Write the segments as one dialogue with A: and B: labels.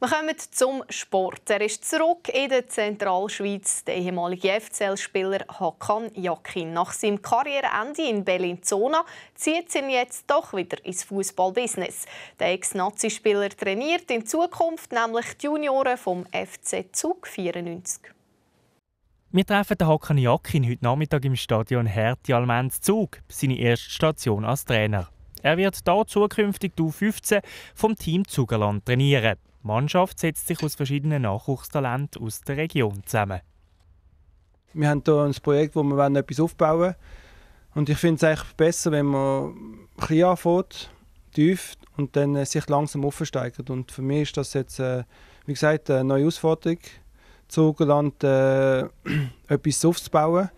A: Wir kommen zum Sport. Er ist zurück in der Zentralschweiz, der ehemalige FCL-Spieler Hakan Jakin. Nach seinem Karriereende in Bellinzona zieht ihn jetzt doch wieder ins Fußballbusiness. Der Ex-Nazi-Spieler trainiert in Zukunft nämlich die Junioren vom FC Zug 94.
B: Wir treffen den Hakan Jakin heute Nachmittag im Stadion Hertialmenz Zug, seine erste Station als Trainer. Er wird hier zukünftig die U15 vom Team Zugerland trainieren. Die Mannschaft setzt sich aus verschiedenen Nachwuchstalenten aus der Region zusammen.
C: Wir haben hier ein Projekt, wo wir etwas aufbauen wollen. Und ich finde es eigentlich besser, wenn man klein anfängt, tief und dann äh, sich langsam aufsteigert. Und für mich ist das jetzt, äh, wie gesagt, eine neue Herausforderung, Zogenland äh, etwas aufzubauen.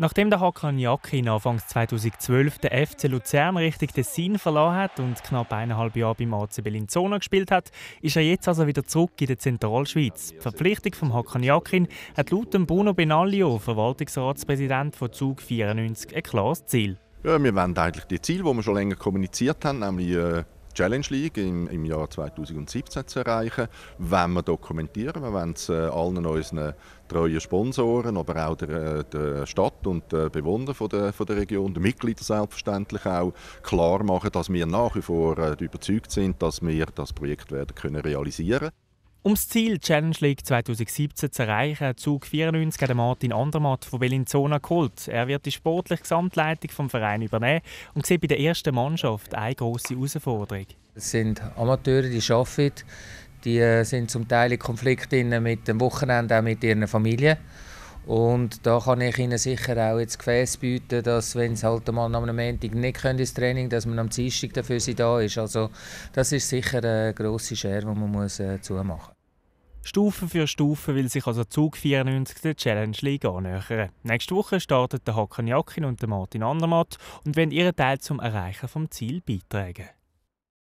B: Nachdem der Hakan Jakin Anfang 2012 den FC Luzern Richtung Tessin verlassen hat und knapp eineinhalb Jahre beim AC Bellinzona gespielt hat, ist er jetzt also wieder zurück in der Zentralschweiz. Die Verpflichtung von Hakan Jakin hat laut Bruno Benaglio, Verwaltungsratspräsident von Zug 94, ein klares Ziel. Ja, wir
D: wollen eigentlich die Ziele, die wir schon länger kommuniziert haben, nämlich äh Challenge League im, im Jahr 2017 zu erreichen, wenn wir dokumentieren, wir wollen es äh, allen unseren treuen Sponsoren, aber auch der, äh, der Stadt und den Bewohnern von der, von der Region, den Mitgliedern selbstverständlich auch, klar machen, dass wir nach wie vor äh, überzeugt sind, dass wir das Projekt werden können realisieren können.
B: Um das Ziel Challenge League 2017 zu erreichen, Zug 94 hat Martin Andermatt von Bellinzona geholt. Er wird die sportliche Gesamtleitung vom Verein übernehmen und sieht bei der ersten Mannschaft eine grosse Herausforderung.
E: Es sind Amateure, die arbeiten, die äh, sind zum Teil in Konflikt mit dem Wochenende, auch mit ihren Familien. Und da kann ich ihnen sicher auch jetzt Gefäß bieten, dass wenn sie halt mal am Montag nicht können ins Training, dass man am Dienstag dafür sie da ist. Also das ist sicher eine grosse
B: Schere, die man muss, äh, zumachen muss. Stufe für Stufe will sich also Zug 94 der Challenge League annähern. Nächste Woche startet der Hakan Jakin und der Martin Andermatt und werden ihren Teil zum Erreichen vom Ziel beitragen.